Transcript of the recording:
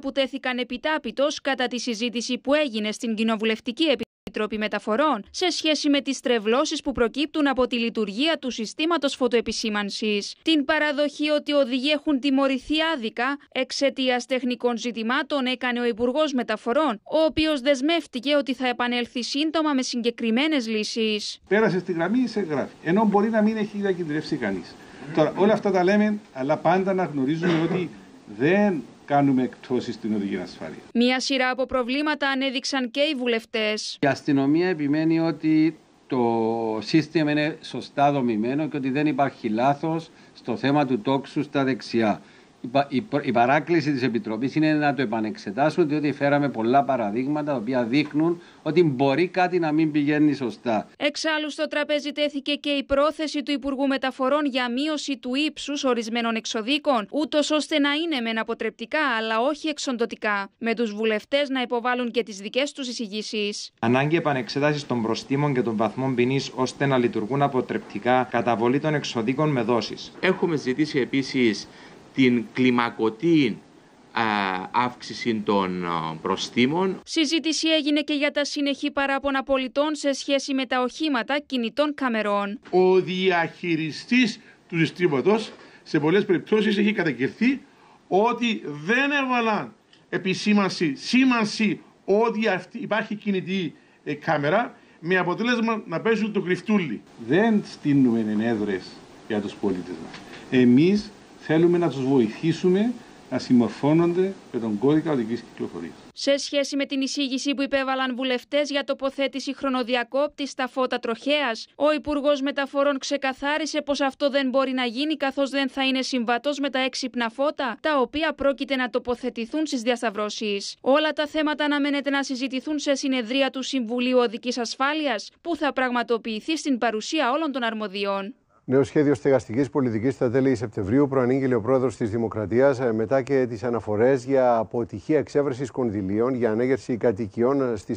που τέθηκαν επιτάπητος κατά τη συζήτηση που έγινε στην Κοινοβουλευτική Επιτροπή Μεταφορών σε σχέση με τις τρευλώσεις που προκύπτουν από τη λειτουργία του συστήματος φωτοεπισήμανσης, την παραδοχή ότι οι οδηγοί έχουν τιμωρηθεί άδικα εξαιτίας τεχνικών ζητημάτων έκανε ο Υπουργός Μεταφορών, ο οποίος δεσμεύτηκε ότι θα επανέλθει σύντομα με συγκεκριμένες λύσεις. Πέρασε στη γραμμή σε γράφει, ενώ μπορεί να μην έχει διακεντρεύσει Τώρα όλα αυτά τα λέμε, αλλά πάντα να γνωρίζουμε ότι δεν κάνουμε εκτόσει στην οδική ασφάλεια. Μία σειρά από προβλήματα ανέδειξαν και οι βουλευτές. Η αστυνομία επιμένει ότι το σύστημα είναι σωστά δομημένο και ότι δεν υπάρχει λάθος στο θέμα του τόξου στα δεξιά η παράκληση της Επιτροπής είναι να το επανεξετάσουμε διότι φέραμε πολλά παραδείγματα τα οποία δείχνουν ότι μπορεί κάτι να μην πηγαίνει σωστά. Εξάλλου στο τραπέζι τέθηκε και η πρόθεση του Υπουργού Μεταφορών για μείωση του ύψους ορισμένων εξοδίκων, ούτως ώστε να είναι μεν αποτρεπτικά αλλά όχι εξοντοτικά, με τους βουλευτές να υποβάλουν και τις δικές τους εισηγήσεις. Ανάγκη επανεξετάσεις των προστήμων και των βαθμών ποινής ώστε να λειτουργούν αποτρεπτικά καταβολή των εξοδίκων με δόσεις. Έχουμε ζητήσει επίσης την κλιμακωτή αύξηση των προστήμων. Συζήτηση έγινε και για τα συνεχή παράπονα πολιτών σε σχέση με τα οχήματα κινητών καμερών. Ο διαχειριστής του συστήματος σε πολλές περιπτώσεις έχει καταγγελθεί ότι δεν έβαλαν επισήμανση, σήμανση ότι αυτή, υπάρχει κινητή ε, κάμερα με αποτέλεσμα να παίζουν το κρυφτούλι. Δεν στείλουμε ενέδρες για τους πολίτες μας. Εμείς Θέλουμε να τους βοηθήσουμε να συμμορφώνονται με τον κώδικα οδικής κυκλοφορίας. Σε σχέση με την εισήγηση που υπέβαλαν βουλευτές για τοποθέτηση χρονοδιακόπτης στα φώτα τροχέας, ο Υπουργός Μεταφορών ξεκαθάρισε πως αυτό δεν μπορεί να γίνει καθώς δεν θα είναι συμβατός με τα έξυπνα φώτα, τα οποία πρόκειται να τοποθετηθούν στις διασταυρώσεις. Όλα τα θέματα αναμένεται να συζητηθούν σε συνεδρία του Συμβουλίου Οδικής Ασφάλειας, που θα πραγματοποιηθεί στην παρουσία όλων των αρμοδιών. Νέο σχέδιο στεγαστικής πολιτικής στα τέλη Σεπτεμβρίου προανήγγειλε ο πρόεδρος της Δημοκρατίας ε, μετά και τις αναφορές για αποτυχία εξέβρεσης κονδυλίων για ανέγερση κατοικιών στις